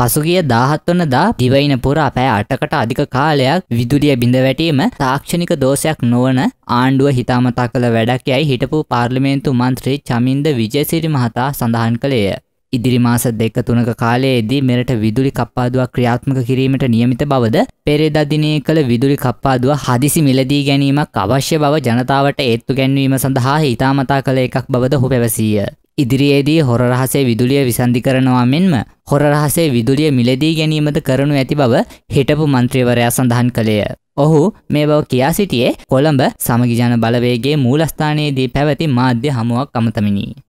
පසුගිය 17 වනදා දිවයින පුරා පැය 8කට අධික කාලයක් විදුලිය බිඳ වැටීම තාක්ෂණික දෝෂයක් නොවන ආණ්ඩුව හිතාමතා කළ වැඩක් යයි හිටපු පාර්ලිමේන්තු මන්ත්‍රී චමින්ද විජේසිරි මහතා සඳහන් කළේය. ඉදිරි මාස දෙක තුනක කාලයේදී මෙරට විදුලි කප්පාදුවක් ක්‍රියාත්මක කිරීමට නියමිත බවද පෙරේදා දිනේ කළ විදුලි කප්පාදුව හදිසි මිලදී ගැනීමක් අවශ්‍ය බව ජනතාවට ඒත්තු ගැන්වීම සඳහා හිතාමතා කළ එකක් බවද ඔහු පැවසීය. ඉදිරියේදී හොර රහසේ විදුලිය විසන්ධි කරනවා මෙන්ම හොර රහසේ විදුලිය මිලදී ගැනීමද කරනු ඇති බව හිටපු මන්ත්‍රීවරයා සඳහන් කළේය. ඔහු මේ බව කියා සිටියේ කොළඹ සමගිජන බලවේගේ මූලස්ථානයේදී පැවැති මාධ්‍ය හමුවක් අමතමිනි.